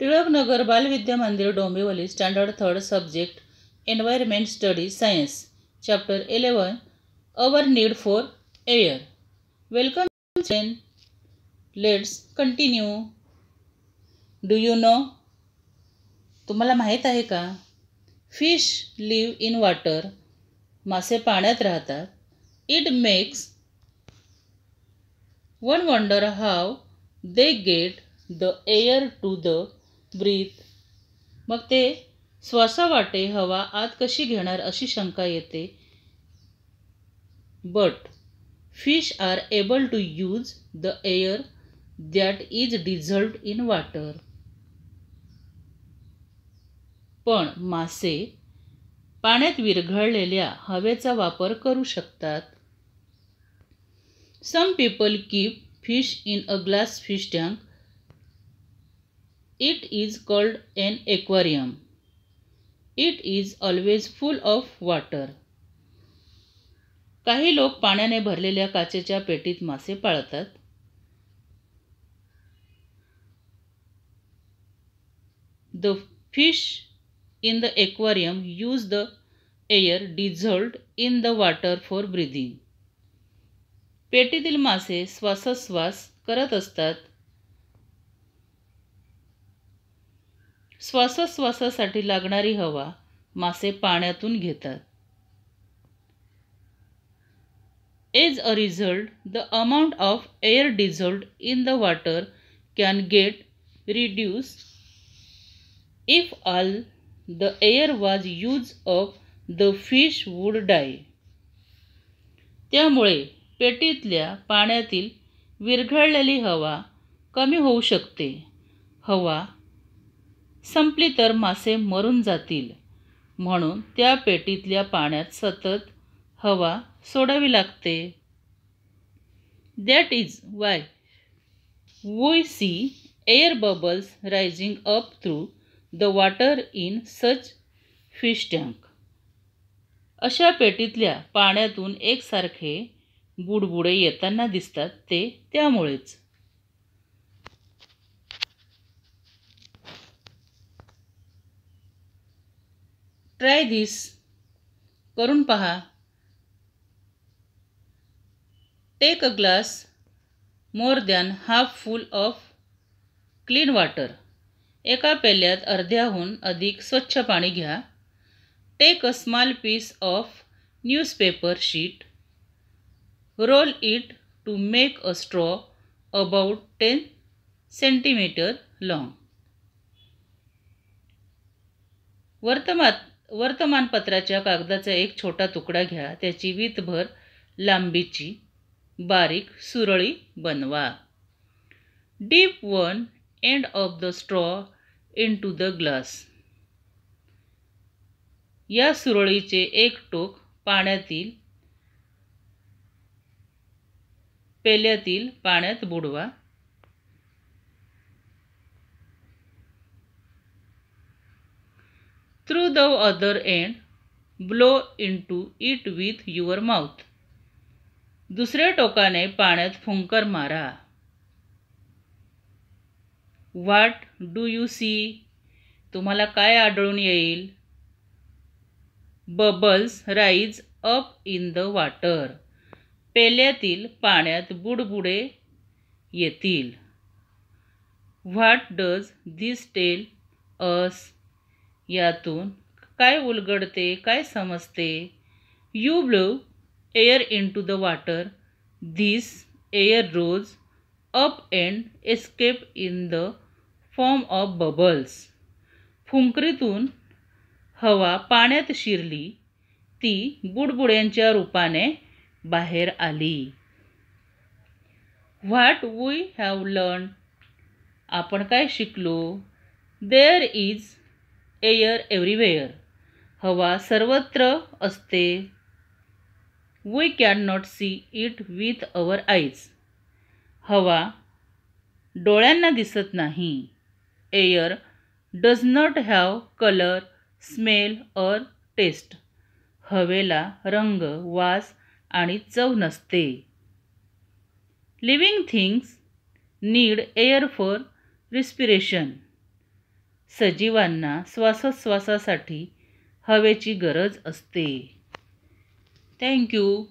Tilaknagar Balvidya Mandir Dombivli standard third subject environment study science chapter eleven our need for air welcome chain let's continue do you know तुम्हाला माहीत आहे का fish live in water मासे पाण्यात राहतात it makes one wonder how they get the air to the breath मग ते वाटे हवा आत कशी घेणार अशी शंका येते but fish are able to use the air that is dissolved in water पण मासे पाण्यात विरघळलेल्या हवेचा वापर करू शकतात some people keep fish in a glass fish tank it is called an aquarium. It is always full of water. काही लोक पाण्याने भरलेल्या काचेच्या पेटीत मासे पाळतात the fish in the aquarium use the air dissolved in the water for breathing पेटीतील मासे श्वासोश्वास करत असतात श्वासोश्वासासाठी लागणारी हवा मासे पाण्यातून घेतात as a result the amount of air dissolved in the water can get reduce if all the air was use of the fish would die त्यामुळे पेटीतल्या पाण्यातील विरघळलेली हवा कमी होऊ शकते हवा संपली तर मासे मरून जातील म्हणून त्या पेटीतल्या पाण्यात सतत हवा सोडावी लागते that is why we see air bubbles rising up through the water in such fish tank अशा पेटीतल्या पाण्यातून एकसारखे बुडबुडे येताना दिसतात ते त्यामुळेच ट्राय दिस करून पहा take a glass more than half full of clean water एका पेल्यात अर्ध्याहून अधिक स्वच्छ पाणी घ्या take a small piece of newspaper sheet roll it to make a straw about ten centimetre long वर्तमान वर्तमानपत्राच्या कागदाचा एक छोटा तुकडा घ्या त्याची वीतभर लांबीची बारीक सुरळी बनवा dip one end of the straw into the glass या सुरळीचे एक टोक पाण्यातील पेल्यातील पाण्यात बुडवा through the other end, blow into it with your mouth दुसऱ्या टोकाने पाण्यात फुंकर मारा व्हॉट डू यू सी तुम्हाला काय आढळून येईल bubbles rise up in the water पेल्यातील पाण्यात बुडबुडे येतील what does this tell us यातून काय उलगडते काय समजते you blew air into the water this air rose up and escape in the form of bubbles फुंकरीतून हवा पाण्यात शिरली ती बुडबुड्यांच्या रूपाने बाहेर आली व्हॉट वी हॅव लर्न आपण काय शिकलो देअर इज एयर एव्हरीवेअर हवा सर्वत्र असते we can not see it with our eyes हवा डोळ्यांना दिसत नाही air does not have colour smell और टेस्ट हवेला रंग वास आणि चव नसते living things need air for respiration सजीवांना श्वासोच्छ्वासासाठी हवेची गरज असते थँक्यू